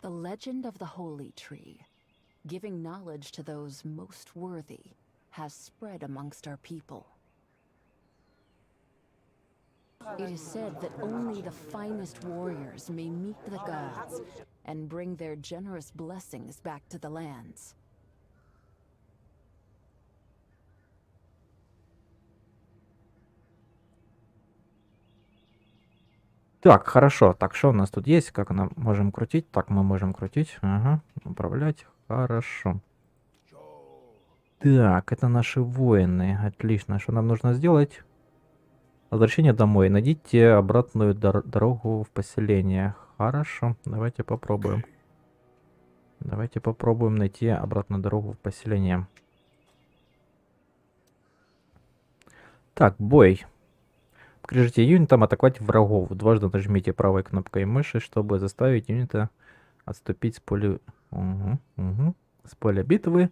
The legend of the Holy Tree, giving knowledge to those most worthy, has spread amongst our people. It is said that only the finest warriors may meet the gods and bring their generous blessings back to the lands. Так, хорошо. Так, что у нас тут есть? Как нам можем крутить? Так, мы можем крутить. Ага, управлять. Хорошо. Так, это наши воины. Отлично. Что нам нужно сделать? Возвращение домой. Найдите обратную дор дорогу в поселение. Хорошо, давайте попробуем. Давайте попробуем найти обратную дорогу в поселение. Так, бой. Покажите юнитам атаковать врагов. Дважды нажмите правой кнопкой мыши, чтобы заставить юнита отступить с поля, угу, угу. С поля битвы.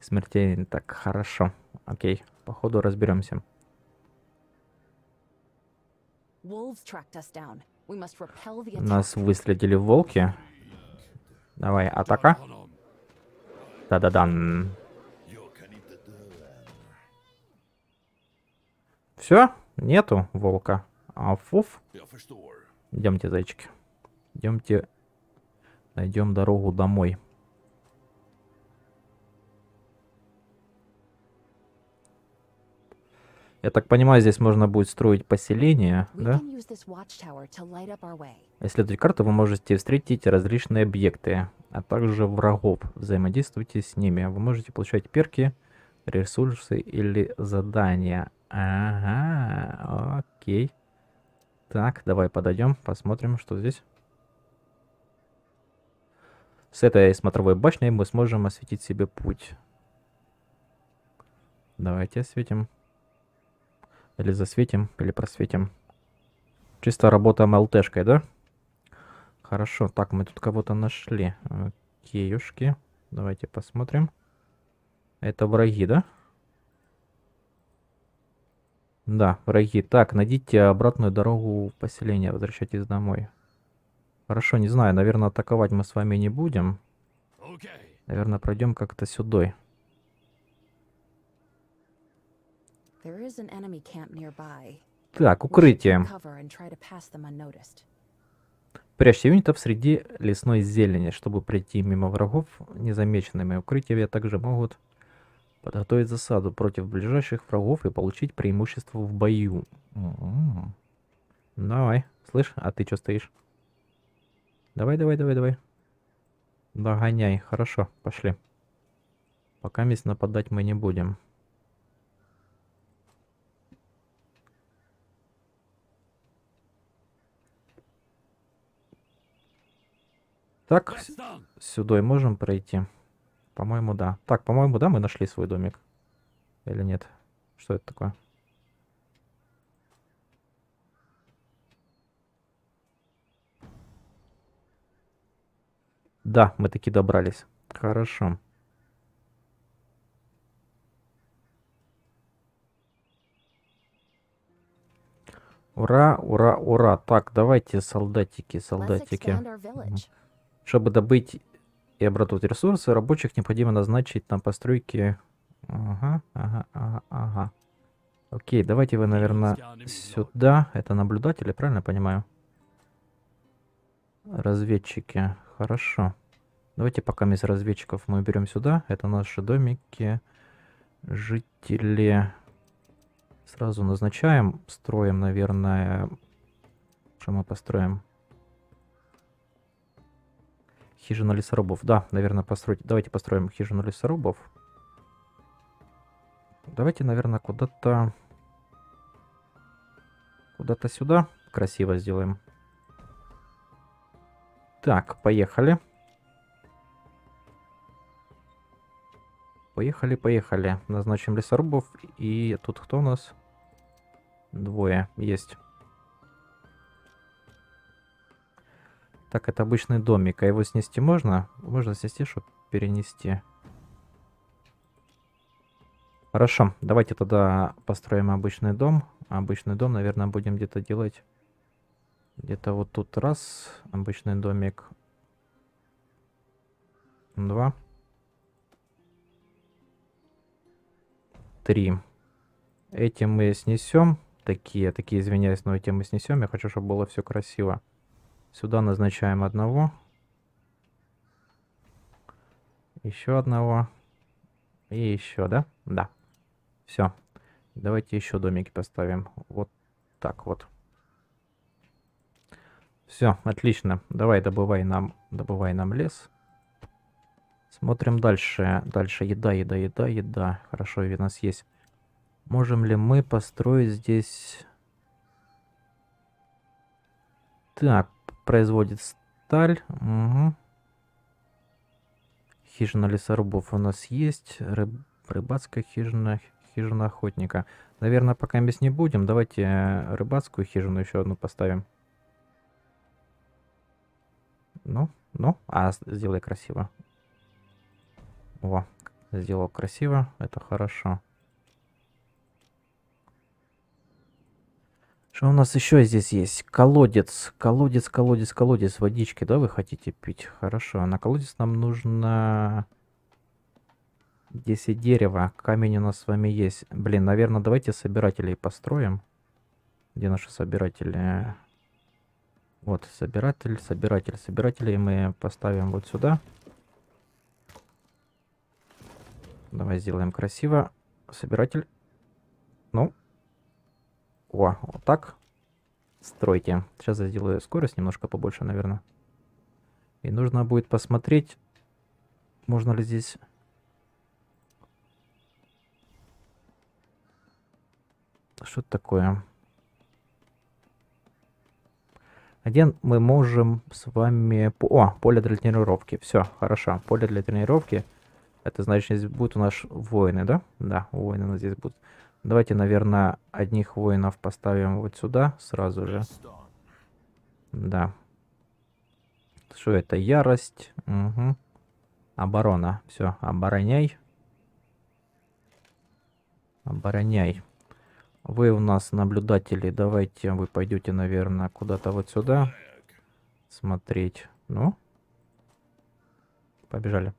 Смертельный. Так, хорошо. Окей, походу разберемся. Нас выследили волки. Давай, атака. да да да Все? Нету волка. А фуф. Идемте, зайчики. Идемте. Найдем дорогу домой. Я так понимаю, здесь можно будет строить поселение, да? Исследовать а карту вы можете встретить различные объекты, а также врагов. Взаимодействуйте с ними. Вы можете получать перки, ресурсы или задания. Ага, окей. Так, давай подойдем, посмотрим, что здесь. С этой смотровой башней мы сможем осветить себе путь. Давайте осветим. Или засветим, или просветим. Чисто работа МЛТшкой, да? Хорошо, так, мы тут кого-то нашли. Окейушки. Давайте посмотрим. Это враги, да? Да. Да, враги. Так, найдите обратную дорогу в поселение, возвращайтесь домой. Хорошо, не знаю, наверное, атаковать мы с вами не будем. Наверное, пройдем как-то сюдой. Так, укрытие. Прячьте юнитов среди лесной зелени, чтобы пройти мимо врагов незамеченными. Укрытия также могут Подготовить засаду против ближайших врагов и получить преимущество в бою. М м-м. -м Давай. Слышь, а ты что стоишь? Давай, давай, давай, давай. Догоняй. Хорошо, пошли. Пока мест нападать мы не будем. Так, сюда можем пройти? По-моему, да. Так, по-моему, да, мы нашли свой домик. Или нет? Что это такое? Да, мы таки добрались. Хорошо. Ура, ура, ура. Так, давайте, солдатики, солдатики. Чтобы добыть и обработать ресурсы. Рабочих необходимо назначить на постройки... Ага, ага, ага, ага. Окей, давайте вы, наверное, сюда. Это наблюдатели, правильно я понимаю? Разведчики. Хорошо. Давайте пока из разведчиков мы берем сюда. Это наши домики. Жители. Сразу назначаем. Строим, наверное... Что мы построим? Хижина лесорубов. Да, наверное, построить. Давайте построим хижину лесорубов. Давайте, наверное, куда-то... Куда-то сюда красиво сделаем. Так, поехали. Поехали, поехали. Назначим лесорубов. И тут кто у нас? Двое есть. Так, это обычный домик, а его снести можно? Можно снести, чтобы перенести. Хорошо, давайте тогда построим обычный дом. Обычный дом, наверное, будем где-то делать. Где-то вот тут раз, обычный домик. Два. Три. Эти мы снесем. Такие, такие, извиняюсь, но эти мы снесем. Я хочу, чтобы было все красиво. Сюда назначаем одного. Еще одного. И еще, да? Да. Все. Давайте еще домики поставим. Вот так вот. Все, отлично. Давай добывай нам, добывай нам лес. Смотрим дальше. Дальше еда, еда, еда, еда. Хорошо, у нас есть. Можем ли мы построить здесь... Так, производит сталь. Угу. Хижина лесорубов у нас есть. Рыб... Рыбацкая хижина, хижина охотника. Наверное, пока без не будем. Давайте э, рыбацкую хижину еще одну поставим. Ну, ну, а, сделай красиво. О, сделал красиво, это хорошо. Что у нас еще здесь есть? Колодец, колодец, колодец, колодец. Водички, да, вы хотите пить? Хорошо. На колодец нам нужно... 10 дерева. Камень у нас с вами есть. Блин, наверное, давайте собирателей построим. Где наши собиратели? Вот, собиратель, собиратель. Собирателей мы поставим вот сюда. Давай сделаем красиво. Собиратель. Ну, о, вот так. Стройте. Сейчас я сделаю скорость немножко побольше, наверное. И нужно будет посмотреть, можно ли здесь... Что такое? Один мы можем с вами... О, поле для тренировки. Все, хорошо. Поле для тренировки. Это значит, здесь будут у нас воины, да? Да, воины у нас здесь будут. Давайте, наверное, одних воинов поставим вот сюда сразу же. Да. Что это? Ярость. Угу. Оборона. Все, обороняй. Обороняй. Вы у нас наблюдатели. Давайте вы пойдете, наверное, куда-то вот сюда. Смотреть. Ну. Побежали.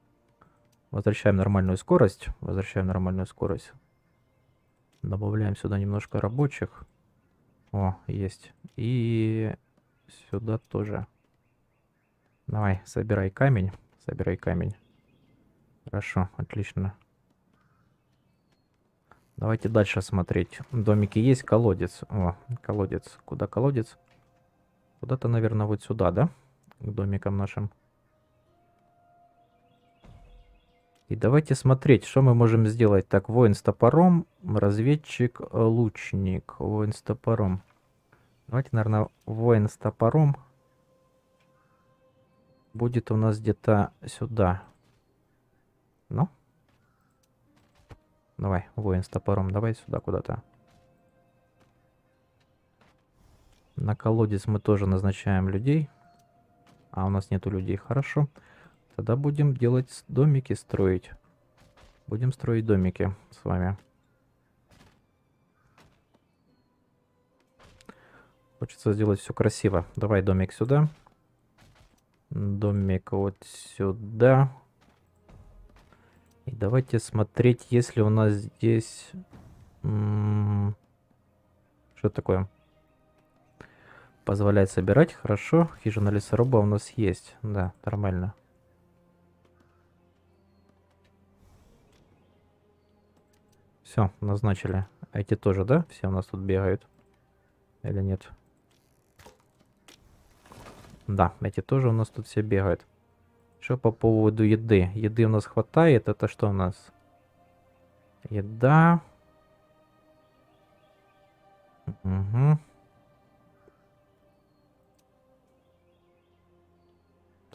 Возвращаем нормальную скорость. Возвращаем нормальную скорость. Добавляем сюда немножко рабочих. О, есть. И сюда тоже. Давай, собирай камень. Собирай камень. Хорошо, отлично. Давайте дальше смотреть. Домики есть, колодец. О, колодец. Куда колодец? Куда-то, наверное, вот сюда, да? К домикам нашим. И давайте смотреть, что мы можем сделать. Так, воин с топором, разведчик, э, лучник. Воин с топором. Давайте, наверное, воин с топором будет у нас где-то сюда. Ну? Давай, воин с топором, давай сюда куда-то. На колодец мы тоже назначаем людей. А у нас нету людей, хорошо. Хорошо. Тогда будем делать домики строить. Будем строить домики с вами. Хочется сделать все красиво. Давай домик сюда. Домик вот сюда. И давайте смотреть, если у нас здесь... Что такое? Позволяет собирать, хорошо. Хижина лесоруба у нас есть. Да, нормально. Все, назначили. Эти тоже, да? Все у нас тут бегают. Или нет? Да, эти тоже у нас тут все бегают. Что по поводу еды? Еды у нас хватает. Это что у нас? Еда. Угу.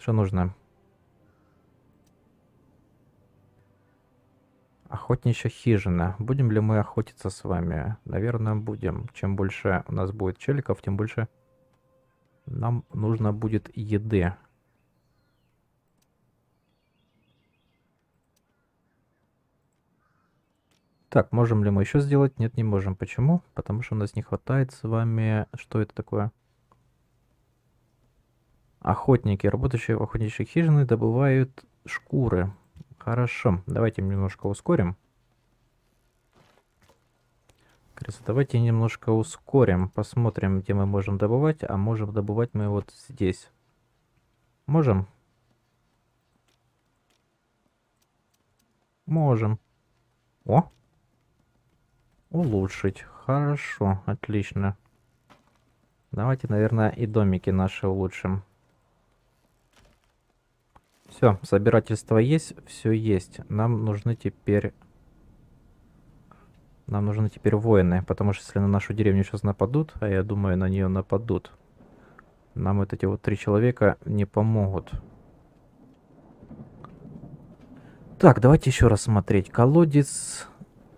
Что нужно? Охотничья хижина. Будем ли мы охотиться с вами? Наверное, будем. Чем больше у нас будет челиков, тем больше нам нужно будет еды. Так, можем ли мы еще сделать? Нет, не можем. Почему? Потому что у нас не хватает с вами... Что это такое? Охотники, работающие в охотничьей хижине, добывают шкуры. Хорошо, давайте немножко ускорим. Крыса, давайте немножко ускорим. Посмотрим, где мы можем добывать. А можем добывать мы вот здесь. Можем? Можем. О! Улучшить. Хорошо, отлично. Давайте, наверное, и домики наши улучшим. Все, собирательство есть, все есть. Нам нужны теперь... Нам нужны теперь воины, потому что если на нашу деревню сейчас нападут, а я думаю, на нее нападут, нам вот эти вот три человека не помогут. Так, давайте еще раз смотреть. Колодец...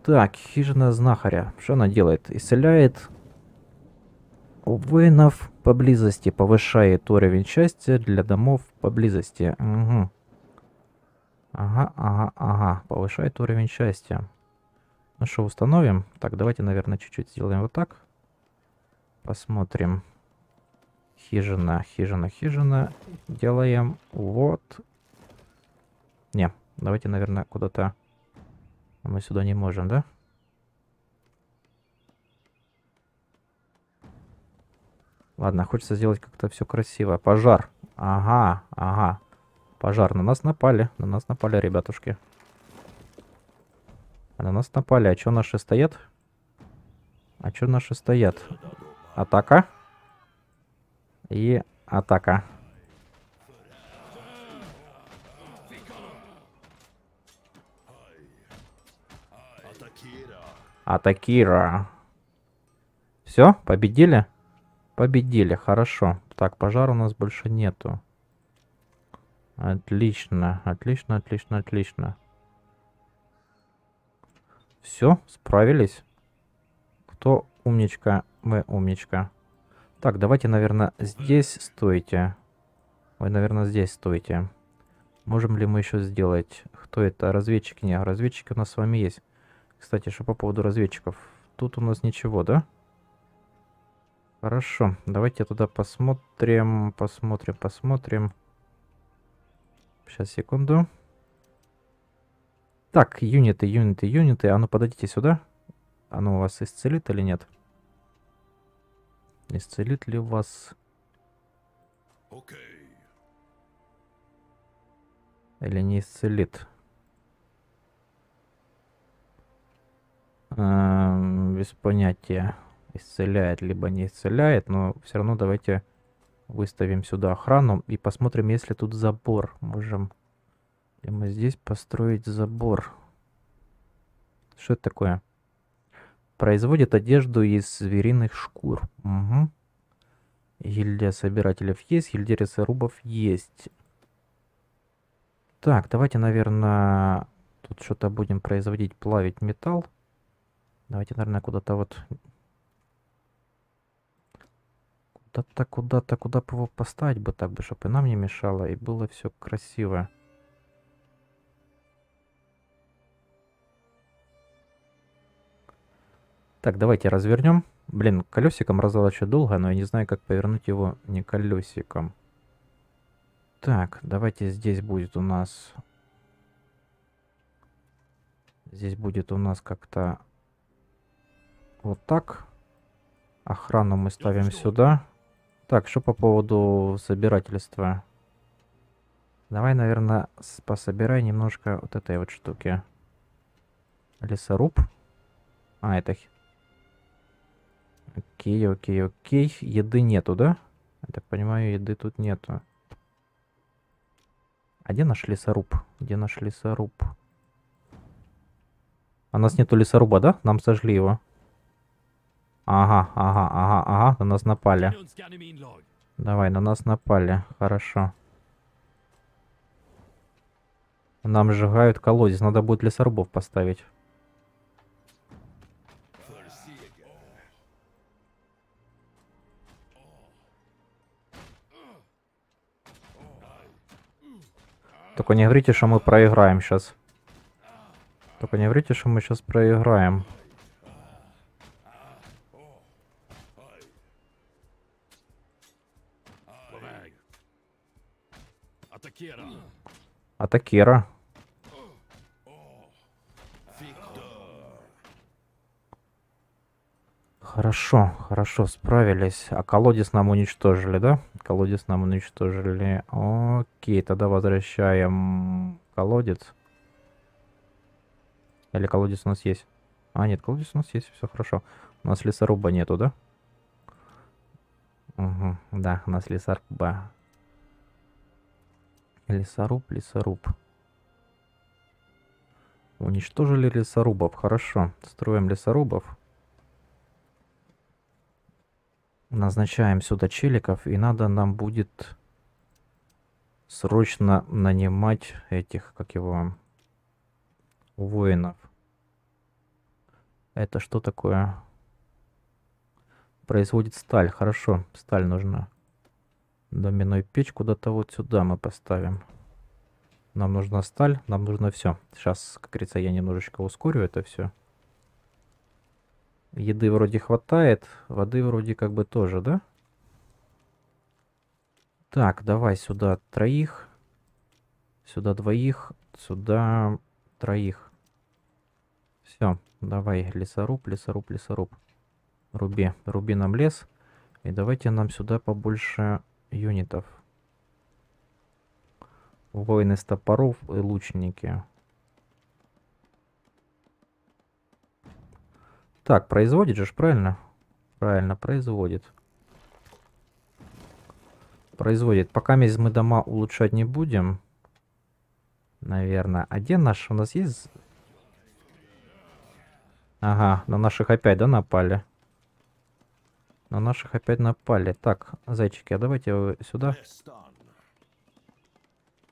Так, хижина знахаря. Что она делает? Исцеляет Овенов поблизости повышает уровень счастья для домов поблизости. Угу. Ага, ага, ага. Повышает уровень счастья. Ну что, установим? Так, давайте, наверное, чуть-чуть сделаем вот так. Посмотрим. Хижина, хижина, хижина. Делаем вот. Не, давайте, наверное, куда-то... Мы сюда не можем, да? Да. Ладно, хочется сделать как-то все красиво. Пожар. Ага, ага. Пожар. На нас напали. На нас напали, ребятушки. На нас напали. А чё наши стоят? А чё наши стоят? Атака. И атака. Атакира. Все, победили? Победили, хорошо. Так, пожар у нас больше нету. Отлично, отлично, отлично, отлично. Все, справились. Кто умничка? Мы умничка. Так, давайте, наверное, здесь стойте. Вы, наверное, здесь стойте. Можем ли мы еще сделать? Кто это? Разведчики? Не, разведчики у нас с вами есть. Кстати, что по поводу разведчиков? Тут у нас ничего, да? Да. Хорошо, давайте туда посмотрим, посмотрим, посмотрим. Сейчас, секунду. Так, юниты, юниты, юниты. А ну подойдите сюда. Оно а ну, у вас исцелит или нет? Исцелит ли вас? Okay. Или не исцелит? Эм, без понятия исцеляет, либо не исцеляет, но все равно давайте выставим сюда охрану и посмотрим, если тут забор. Можем мы здесь построить забор. Что это такое? Производит одежду из звериных шкур. Угу. Гильдия собирателей есть, гильдия лесорубов есть. Так, давайте, наверное, тут что-то будем производить, плавить металл. Давайте, наверное, куда-то вот куда-то, куда-то, куда бы его поставить бы так бы, чтобы и нам не мешало, и было все красиво. Так, давайте развернем. Блин, колесиком разворачивать долго, но я не знаю, как повернуть его не колесиком. Так, давайте здесь будет у нас... Здесь будет у нас как-то вот так. Охрану мы ставим сюда. Так, что по поводу собирательства? Давай, наверное, пособирай немножко вот этой вот штуки. Лесоруб. А, это... Окей, окей, окей. Еды нету, да? Я так понимаю, еды тут нету. А где наш лесоруб? Где наш лесоруб? у нас нету лесоруба, да? Нам сожгли его. Ага, ага, ага, ага, на нас напали. Давай, на нас напали. Хорошо. Нам сжигают колодец. Надо будет лесорубов поставить. Только не говорите, что мы проиграем сейчас. Только не говорите, что мы сейчас проиграем. Атакера. Атакера. Хорошо, хорошо, справились. А колодец нам уничтожили, да? Колодец нам уничтожили. Окей, тогда возвращаем колодец. Или колодец у нас есть? А, нет, колодец у нас есть, все хорошо. У нас лесоруба нету, да? Угу, да, у нас лесоруба. Лесоруб, лесоруб. Уничтожили лесорубов. Хорошо. Строим лесорубов. Назначаем сюда челиков. И надо нам будет срочно нанимать этих, как его, воинов. Это что такое? Производит сталь. Хорошо, сталь нужна. Доменную печь куда-то вот сюда мы поставим. Нам нужна сталь, нам нужно все. Сейчас, как говорится, я немножечко ускорю это все. Еды вроде хватает, воды вроде как бы тоже, да? Так, давай сюда троих, сюда двоих, сюда троих. Все, давай, лесоруб, лесоруб, лесоруб. Руби, руби нам лес. И давайте нам сюда побольше юнитов. Воины с топоров и лучники. Так, производит же, правильно? Правильно, производит. Производит. Пока мы дома улучшать не будем. Наверное. А где наш? У нас есть... Ага, на наших опять, да, напали? На наших опять напали. Так, зайчики, а давайте вы сюда.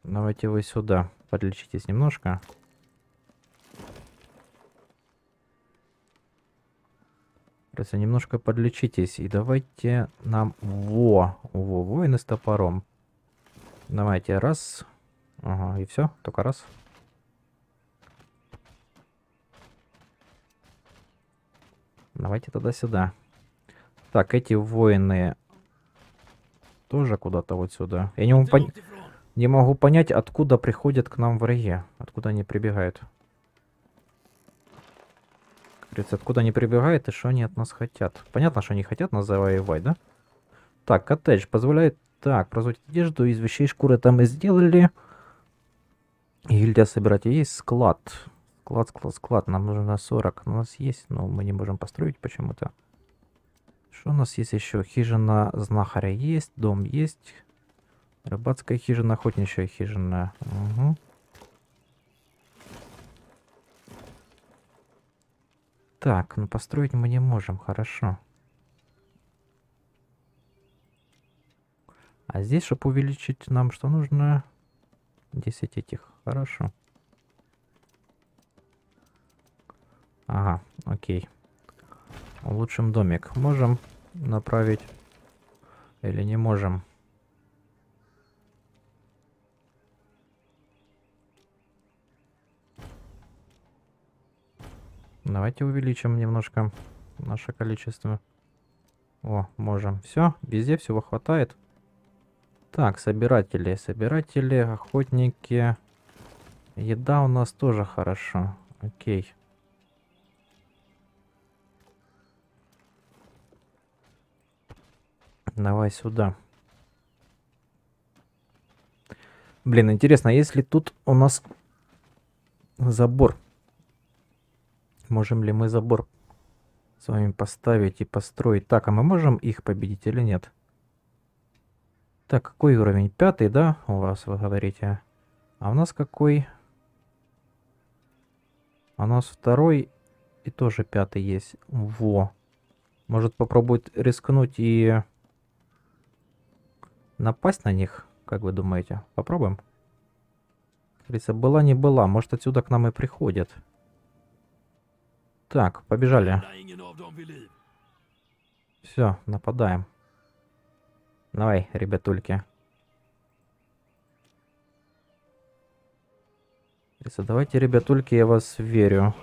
Давайте вы сюда. Подлечитесь немножко. Просто немножко подлечитесь. И давайте нам... Во! Во, воины с топором. Давайте, раз. Ага, и все, только раз. Давайте тогда сюда. Сюда. Так, эти воины тоже куда-то вот сюда. Я не могу, пон... не могу понять, откуда приходят к нам враги. Откуда они прибегают. Говорится, откуда они прибегают и что они от нас хотят. Понятно, что они хотят нас завоевать, да? Так, коттедж позволяет... Так, производить одежду, из вещей шкуры там и сделали. Гильдия собирать. есть склад. Склад, склад, склад. Нам нужно 40. У нас есть, но мы не можем построить почему-то. Что у нас есть еще? Хижина знахаря есть, дом есть. Рыбацкая хижина, охотничья хижина. Угу. Так, ну построить мы не можем, хорошо. А здесь, чтобы увеличить нам, что нужно? 10 этих, хорошо. Ага, окей. Улучшим домик. Можем направить или не можем? Давайте увеличим немножко наше количество. О, можем. Все, везде всего хватает. Так, собиратели. Собиратели, охотники. Еда у нас тоже хорошо. Окей. Давай сюда. Блин, интересно, а если тут у нас забор? Можем ли мы забор с вами поставить и построить? Так, а мы можем их победить или нет? Так, какой уровень? Пятый, да, у вас, вы говорите? А у нас какой? А у нас второй и тоже пятый есть. Во. Может попробовать рискнуть и напасть на них? Как вы думаете? Попробуем? Говорится, была не была. Может, отсюда к нам и приходят? Так, побежали. Все, нападаем. Давай, ребятульки. Говорится, давайте, ребятульки, я вас верю.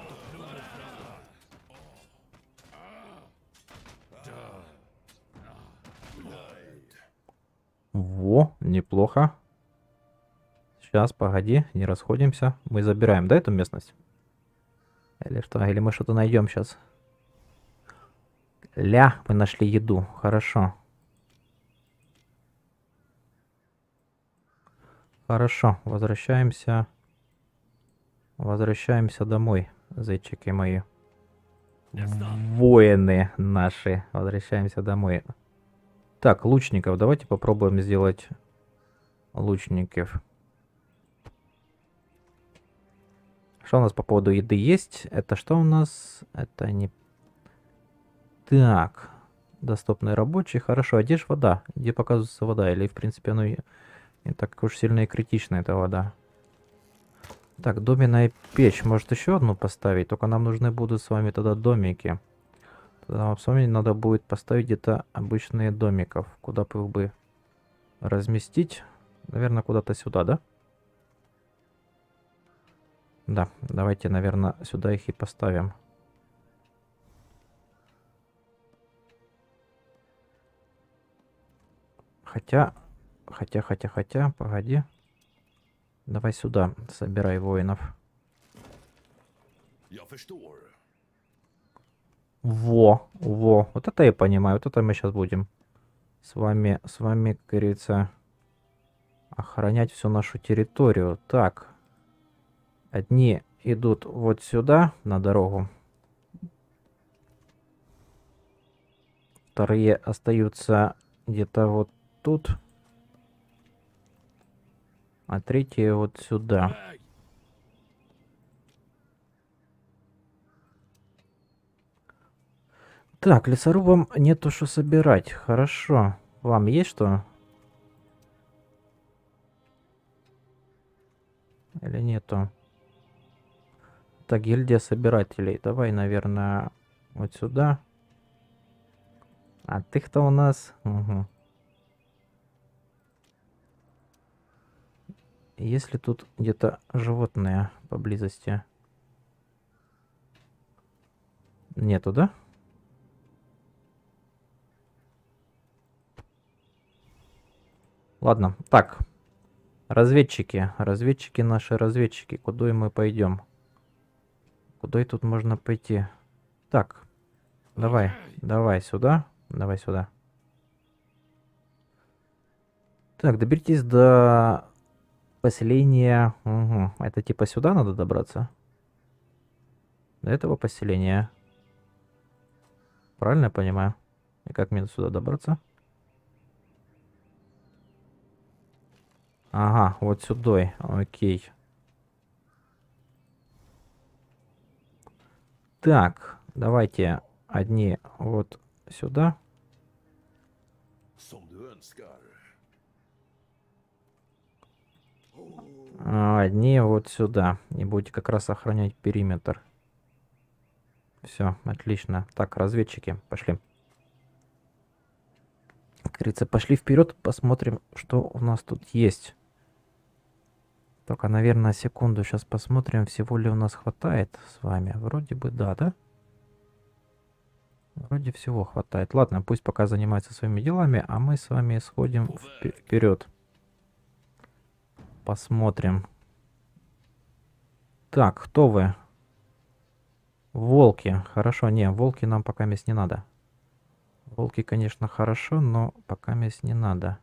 Во, неплохо. Сейчас, погоди, не расходимся. Мы забираем, да, эту местность? Или что? Или мы что-то найдем сейчас? Ля, мы нашли еду. Хорошо. Хорошо, возвращаемся. Возвращаемся домой, зайчики мои. Воины наши. Возвращаемся домой. Так, лучников. Давайте попробуем сделать лучников. Что у нас по поводу еды есть? Это что у нас? Это не... Так. Доступные рабочие. Хорошо. А где же вода? Где показывается вода? Или, в принципе, оно не так уж сильно и критично, эта вода. Так, доменная печь. Может, еще одну поставить? Только нам нужны будут с вами тогда домики. Домики. Нам вспомнить, надо будет поставить где-то обычные домиков. Куда бы их бы разместить? Наверное, куда-то сюда, да? Да, давайте, наверное, сюда их и поставим. Хотя, хотя, хотя, хотя, погоди. Давай сюда, собирай воинов. Я во, во. Вот это я понимаю. Вот это мы сейчас будем с вами, с вами, как говорится, охранять всю нашу территорию. Так. Одни идут вот сюда, на дорогу. Вторые остаются где-то вот тут. А третьи вот сюда. Так, лесорубам нету что собирать. Хорошо. Вам есть что? Или нету? Так, гильдия собирателей. Давай, наверное, вот сюда. А ты кто у нас? Угу. Есть ли тут где-то животные поблизости? Нету, да? Ладно, так. Разведчики, разведчики наши, разведчики. Куда мы пойдем? Куда и тут можно пойти? Так, давай, давай сюда, давай сюда. Так, доберитесь до поселения... Угу. Это типа сюда надо добраться? До этого поселения. Правильно я понимаю? И как мне сюда добраться? Ага, вот сюда. Окей. Так, давайте одни вот сюда. А, одни вот сюда. И будете как раз охранять периметр. Все, отлично. Так, разведчики, пошли. Как говорится, пошли вперед, посмотрим, что у нас тут есть. Только, наверное, секунду сейчас посмотрим, всего ли у нас хватает с вами. Вроде бы да, да? Вроде всего хватает. Ладно, пусть пока занимается своими делами, а мы с вами сходим вперед. Посмотрим. Так, кто вы? Волки. Хорошо, не, волки нам пока мест не надо. Волки, конечно, хорошо, но пока мест не надо.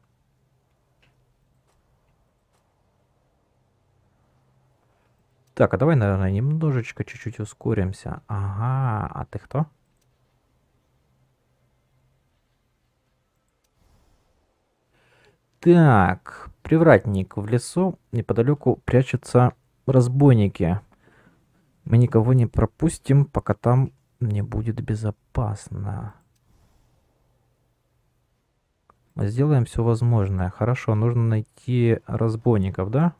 Так, а давай, наверное, немножечко чуть-чуть ускоримся. Ага, а ты кто? Так, привратник. В лесу неподалеку прячутся разбойники. Мы никого не пропустим, пока там не будет безопасно. Сделаем все возможное. Хорошо, нужно найти разбойников, да?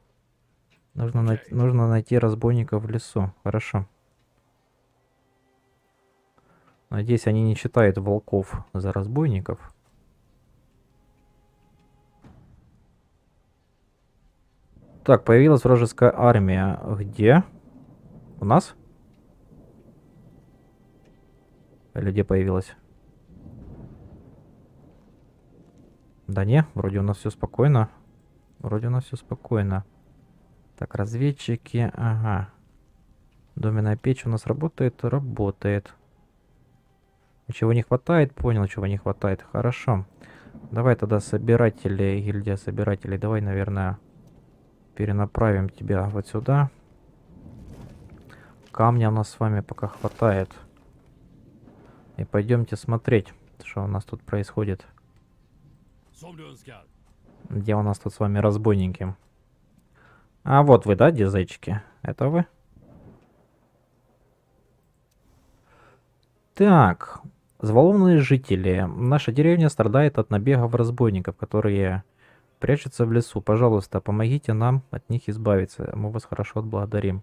Нужно, най нужно найти разбойника в лесу. Хорошо. Надеюсь, они не считают волков за разбойников. Так, появилась вражеская армия. Где? У нас? Или где появилась? Да не, вроде у нас все спокойно. Вроде у нас все спокойно. Так, разведчики, ага. Доменная печь у нас работает? Работает. Чего не хватает? Понял, чего не хватает. Хорошо. Давай тогда собиратели, гильдия собирателей, давай, наверное, перенаправим тебя вот сюда. Камня у нас с вами пока хватает. И пойдемте смотреть, что у нас тут происходит. Где у нас тут с вами разбойники? А вот вы, да, дизайчики? Это вы? Так, взволнованные жители. Наша деревня страдает от набегов разбойников, которые прячутся в лесу. Пожалуйста, помогите нам от них избавиться. Мы вас хорошо отблагодарим.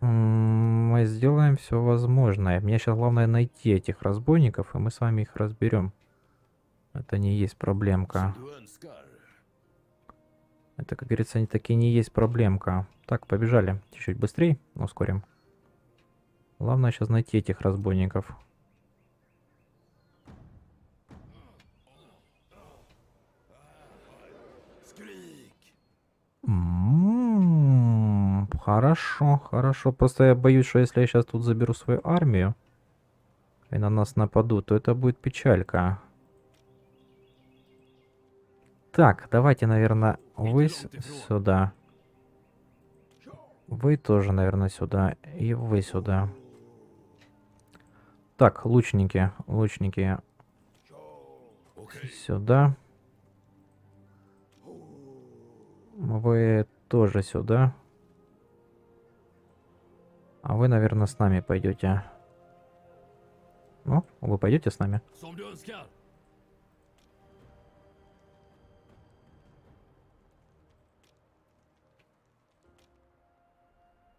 Мы сделаем все возможное. Мне сейчас главное найти этих разбойников, и мы с вами их разберем. Это не есть проблемка. Это, как говорится, таки не есть проблемка. Так, побежали. Чуть-чуть быстрее, ускорим. Главное сейчас найти этих разбойников. М-м-м, хорошо, хорошо. Просто я боюсь, что если я сейчас тут заберу свою армию, и на нас нападут, то это будет печалька. Так, давайте, наверное, вы сюда. Вы тоже, наверное, сюда. И вы сюда. Так, лучники. Лучники. Сюда. Вы тоже сюда. А вы, наверное, с нами пойдете. Ну, вы пойдете с нами?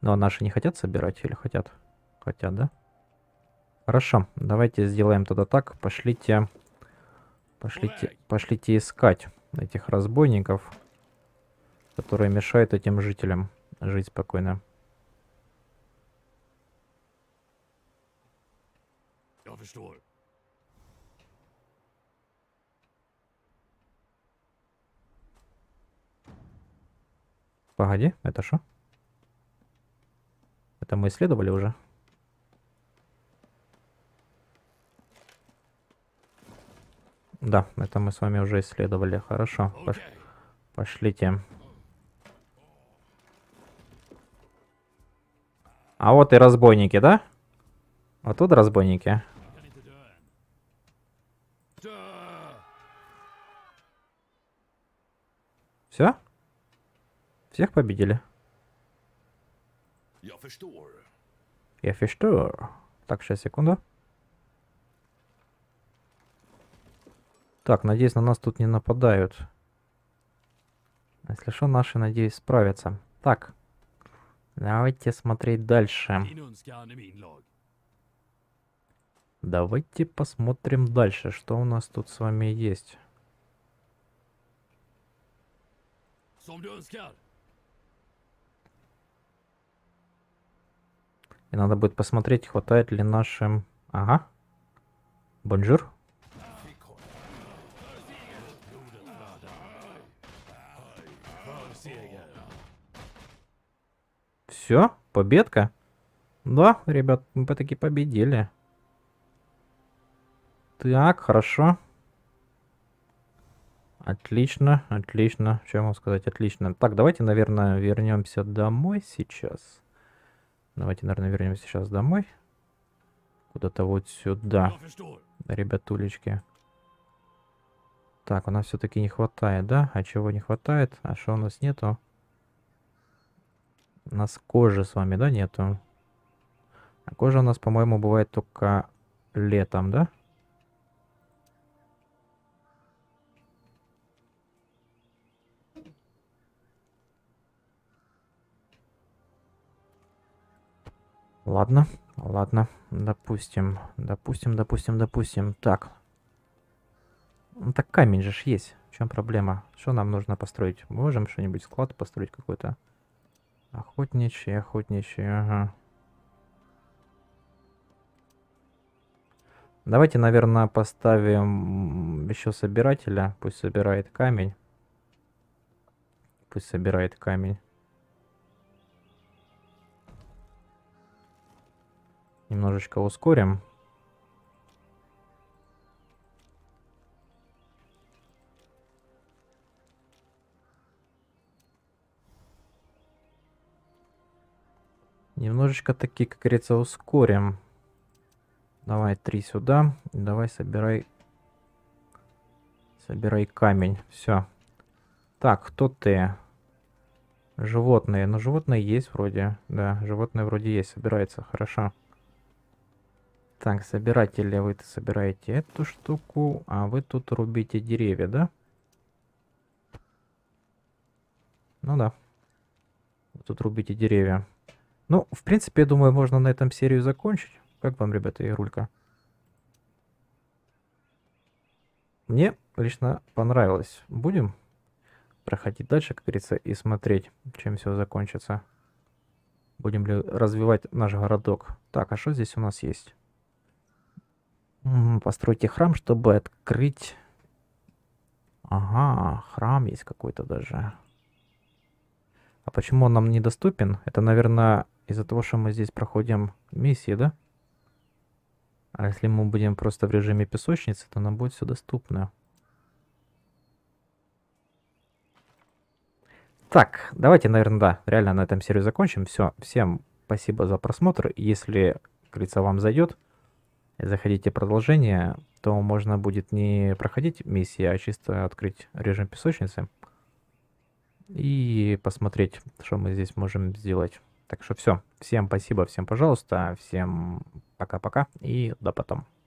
Но ну, а наши не хотят собирать или хотят? Хотят, да? Хорошо, давайте сделаем тогда так. Пошлите, пошлите, пошлите искать этих разбойников, которые мешают этим жителям жить спокойно. Я Погоди, это что? Это мы исследовали уже. Да, это мы с вами уже исследовали. Хорошо. Пош... Пошлите. А вот и разбойники, да? Вот тут разбойники. Все? Всех победили? Jag förstår. Jag förstår. Так, сейчас, секунду. Так, надеюсь, на нас тут не нападают. Если что, наши, надеюсь, справятся. Так. Давайте смотреть дальше. Давайте посмотрим дальше, что у нас тут с вами есть. И надо будет посмотреть, хватает ли нашим... Ага. Бонжур. Все, победка. Да, ребят, мы таки победили. Так, хорошо. Отлично, отлично. Что я могу сказать? Отлично. Так, давайте, наверное, вернемся домой сейчас. Давайте, наверное, вернемся сейчас домой. Куда-то вот сюда, ребятулечки. Так, у нас все-таки не хватает, да? А чего не хватает? А что у нас нету? У нас кожи с вами, да, нету? А кожа у нас, по-моему, бывает только летом, да? Да. Ладно, ладно, допустим, допустим, допустим, допустим. Так. Ну так камень же ж есть. В чем проблема? Что нам нужно построить? Мы можем что-нибудь склад построить какой-то? Охотничий, охотничий, ага. Давайте, наверное, поставим еще собирателя. Пусть собирает камень. Пусть собирает камень. немножечко ускорим. Немножечко таки, как говорится, ускорим. Давай три сюда. давай собирай. Собирай камень. Все. Так, кто ты? Животные. Ну, животные есть вроде. Да, животные вроде есть. Собирается. Хорошо. Хорошо. Так, ли вы собираете эту штуку, а вы тут рубите деревья, да? Ну да. Вы тут рубите деревья. Ну, в принципе, я думаю, можно на этом серию закончить. Как вам, ребята, игрулька? Мне лично понравилось. Будем проходить дальше, как говорится, и смотреть, чем все закончится. Будем ли развивать наш городок. Так, а что здесь у нас есть? Постройте храм, чтобы открыть... Ага, храм есть какой-то даже. А почему он нам недоступен? Это, наверное, из-за того, что мы здесь проходим миссии, да? А если мы будем просто в режиме песочницы, то нам будет все доступно. Так, давайте, наверное, да, реально на этом серию закончим. Все, всем спасибо за просмотр. Если, как говорится, вам зайдет, захотите продолжение, то можно будет не проходить миссии, а чисто открыть режим песочницы и посмотреть, что мы здесь можем сделать. Так что все. Всем спасибо, всем пожалуйста, всем пока-пока и до потом.